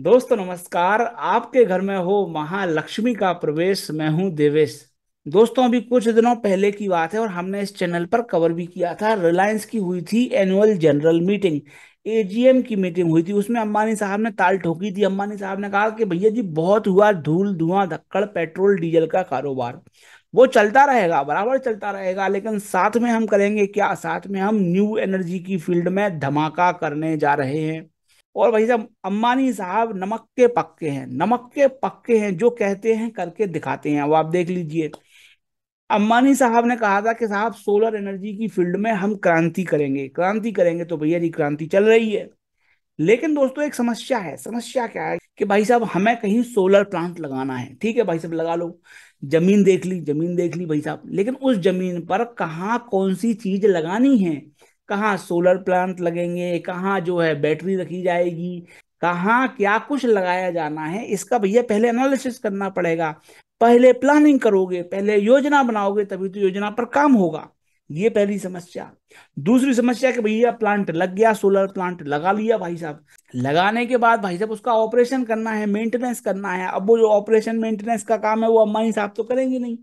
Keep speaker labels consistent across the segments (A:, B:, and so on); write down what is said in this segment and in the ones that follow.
A: दोस्तों नमस्कार आपके घर में हो महालक्ष्मी का प्रवेश मैं हूं देवेश दोस्तों अभी कुछ दिनों पहले की बात है और हमने इस चैनल पर कवर भी किया था रिलायंस की हुई थी एनुअल जनरल मीटिंग एजीएम की मीटिंग हुई थी उसमें अंबानी साहब ने ताल ठोकी थी अंबानी साहब ने कहा कि भैया जी बहुत हुआ धूल धुआं धक्कड़ पेट्रोल डीजल का कारोबार वो चलता रहेगा बराबर चलता रहेगा लेकिन साथ में हम करेंगे क्या साथ में हम न्यू एनर्जी की फील्ड में धमाका करने जा रहे हैं और भाई साहब अम्बानी साहब नमक के पक्के हैं नमक के पक्के हैं जो कहते हैं करके दिखाते हैं वो आप देख लीजिए अम्बानी साहब ने कहा था कि साहब सोलर एनर्जी की फील्ड में हम क्रांति करेंगे क्रांति करेंगे तो भैया जी क्रांति चल रही है लेकिन दोस्तों एक समस्या है समस्या क्या है कि भाई साहब हमें कहीं सोलर प्लांट लगाना है ठीक है भाई साहब लगा लो जमीन देख ली जमीन देख ली भाई साहब लेकिन उस जमीन पर कहाँ कौन सी चीज लगानी है कहाँ सोलर प्लांट लगेंगे कहाँ जो है बैटरी रखी जाएगी कहाँ क्या कुछ लगाया जाना है इसका भैया पहले एनालिसिस करना पड़ेगा पहले प्लानिंग करोगे पहले योजना बनाओगे तभी तो योजना पर काम होगा ये पहली समस्या दूसरी समस्या कि भैया प्लांट लग गया सोलर प्लांट लगा लिया भाई साहब लगाने के बाद भाई साहब उसका ऑपरेशन करना है मेंटेनेंस करना है अब वो जो ऑपरेशन मेंटेनेंस का काम है वो अम्मा ही साहब तो करेंगे नहीं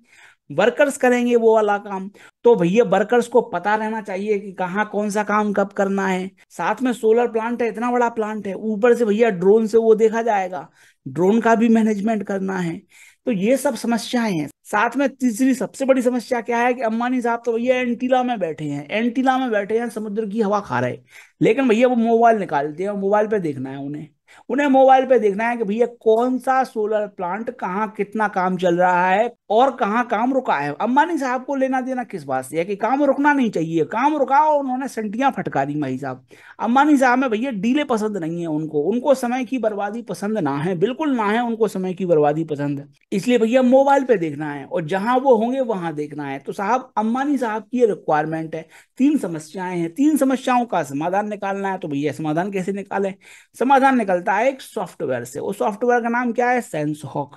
A: वर्कर्स करेंगे वो वाला काम तो भैया वर्कर्स को पता रहना चाहिए कि कहाँ कौन सा काम कब करना है साथ में सोलर प्लांट है इतना बड़ा प्लांट है ऊपर से भैया ड्रोन से वो देखा जाएगा ड्रोन का भी मैनेजमेंट करना है तो ये सब समस्याएं हैं साथ में तीसरी सबसे बड़ी समस्या क्या है कि अम्बानी साहब तो भैया एंटीला में बैठे हैं एंटीला में बैठे हैं समुद्र की हवा खा रहे लेकिन भैया वो मोबाइल निकालते हैं मोबाइल पे देखना है उन्हें उन्हें मोबाइल पे देखना है कि भैया कौन सा सोलर प्लांट कहाँ कितना काम चल रहा है और कहाँ काम रुका है अंबानी साहब को लेना देना किस बात से है कि काम रुकना नहीं चाहिए काम रुका और उन्होंने सेंटियां फटका दी भाई साहब अम्बानी साहब में भैया डीले पसंद नहीं है उनको उनको समय की बर्बादी पसंद ना है बिल्कुल ना है उनको समय की बर्बादी पसंद इसलिए भैया मोबाइल पे देखना है और जहां वो होंगे वहां देखना है तो साहब अंबानी साहब की रिक्वायरमेंट है तीन समस्याएं हैं तीन समस्याओं का समाधान निकालना है तो भैया समाधान कैसे निकाले समाधान निकलता है एक सॉफ्टवेयर से वो सॉफ्टवेयर का नाम क्या है सेंसहॉक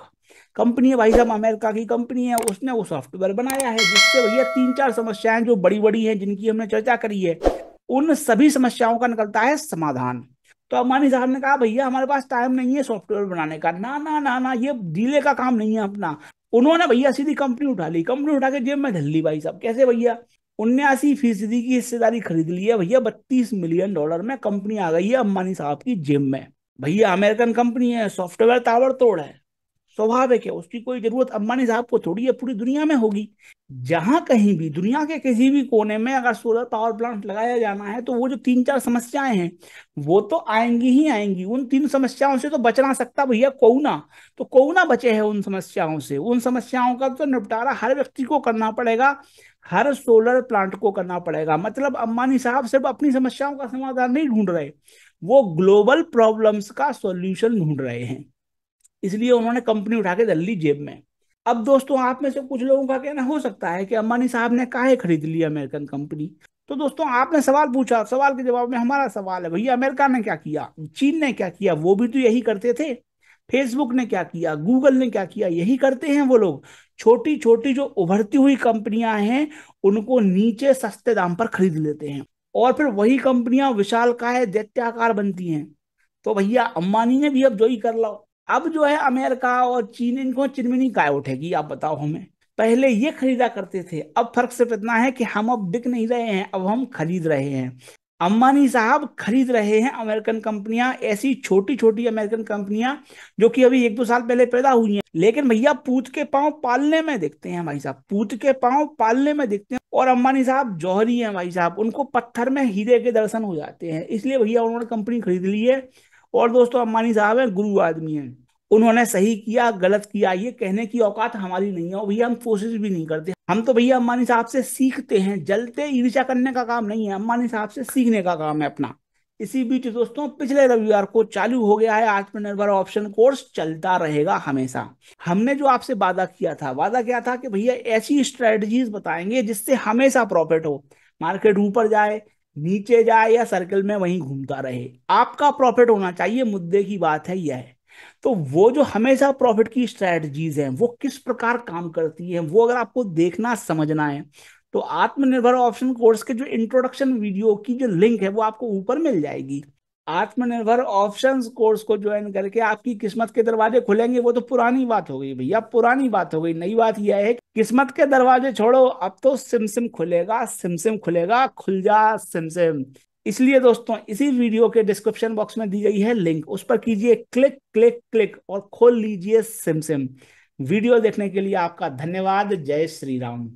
A: कंपनी है भाई साहब अमेरिका की कंपनी है उसने वो सॉफ्टवेयर बनाया है जिससे भैया तीन चार समस्याएं जो बड़ी बड़ी हैं जिनकी हमने चर्चा करी है उन सभी समस्याओं का निकलता है समाधान तो अमानी साहब ने कहा भैया हमारे पास टाइम नहीं है सॉफ्टवेयर बनाने का ना ना ना ना ये डीले का काम नहीं है अपना उन्होंने भैया सीधी कंपनी उठा ली कंपनी उठा के जेब में धल ली भाई साहब कैसे भैया उन्यासी फीसदी की हिस्सेदारी खरीद ली है भैया बत्तीस मिलियन डॉलर में कंपनी आ गई है अंबानी साहब की जिम में भैया अमेरिकन कंपनी है सॉफ्टवेयर ताबड़तोड़ है स्वाभाविक है उसकी कोई जरूरत अंबानी साहब को थोड़ी है पूरी दुनिया में होगी जहां कहीं भी दुनिया के किसी भी कोने में अगर सोलर पावर प्लांट लगाया जाना है तो वो जो तीन चार समस्याएं हैं वो तो आएंगी ही आएंगी उन तीन समस्याओं से तो बच ना सकता भैया कोना तो कोना बचे है उन समस्याओं से उन समस्याओं का तो निपटारा हर व्यक्ति को करना पड़ेगा हर सोलर प्लांट को करना पड़ेगा मतलब अम्बानी साहब सिर्फ अपनी समस्याओं का समाधान नहीं ढूंढ रहे वो ग्लोबल प्रॉब्लम्स का सॉल्यूशन ढूंढ रहे हैं इसलिए उन्होंने कंपनी उठा के दल्ली जेब में अब दोस्तों आप में से कुछ लोगों का कहना हो सकता है कि अम्बानी साहब ने काहे खरीद ली अमेरिकन कंपनी तो दोस्तों आपने सवाल पूछा सवाल के जवाब में हमारा सवाल है भैया अमेरिका ने क्या किया चीन ने क्या किया वो भी तो यही करते थे फेसबुक ने क्या किया गूगल ने क्या किया यही करते हैं वो लोग छोटी छोटी जो उभरती हुई कंपनियां हैं उनको नीचे सस्ते दाम पर खरीद लेते हैं और फिर वही कंपनियां विशाल है दैत्याकार बनती हैं तो भैया अंबानी ने भी अब जो ही कर लो अब जो है अमेरिका और चीन इनको चिनमिनी काय उठेगी आप बताओ हमें पहले ये खरीदा करते थे अब फर्क सिर्फ इतना है कि हम अब बिक नहीं रहे हैं अब हम खरीद रहे हैं अंबानी साहब खरीद रहे हैं अमेरिकन कंपनियां ऐसी छोटी छोटी अमेरिकन कंपनियां जो कि अभी एक दो साल पहले पैदा हुई हैं लेकिन भैया पूत के पांव पालने में दिखते हैं भाई साहब पूत के पांव पालने में दिखते हैं और अंबानी साहब जौहरी हैं भाई साहब उनको पत्थर में हीरे के दर्शन हो जाते हैं इसलिए भैया उन्होंने कंपनी खरीद ली है और दोस्तों अंबानी साहब है गुरु आदमी है उन्होंने सही किया गलत किया ये कहने की औकात हमारी नहीं है और भैया हम कोशिश भी नहीं करते हम तो भैया अम्बानी साहब से सीखते हैं जलते ईर्षा करने का काम नहीं है अम्बानी साहब से सीखने का काम है अपना इसी बीच दोस्तों पिछले रविवार को चालू हो गया है आत्मनिर्भर ऑप्शन कोर्स चलता रहेगा हमेशा हमने जो आपसे वादा किया था वादा क्या था कि भैया ऐसी स्ट्रेटजीज बताएंगे जिससे हमेशा प्रॉफिट हो मार्केट ऊपर जाए नीचे जाए या सर्कल में वहीं घूमता रहे आपका प्रॉफिट होना चाहिए मुद्दे की बात है यह है तो वो जो हमेशा प्रॉफिट की स्ट्रैटेजीज हैं वो किस प्रकार काम करती हैं वो अगर आपको देखना समझना है तो आत्मनिर्भर ऑप्शन कोर्स के जो इंट्रोडक्शन वीडियो की जो लिंक है वो आपको ऊपर मिल जाएगी आत्मनिर्भर ऑप्शंस कोर्स को ज्वाइन करके आपकी किस्मत के दरवाजे खुलेंगे वो तो पुरानी बात हो गई भैया पुरानी बात हो गई नई बात यह है किस्मत के दरवाजे छोड़ो अब तो सिमसिम खुलेगा सिमसिम खुलेगा खुल जा सिमसिम इसलिए दोस्तों इसी वीडियो के डिस्क्रिप्शन बॉक्स में दी गई है लिंक उस पर कीजिए क्लिक क्लिक क्लिक और खोल लीजिए सिम सिम वीडियो देखने के लिए आपका धन्यवाद जय श्री राम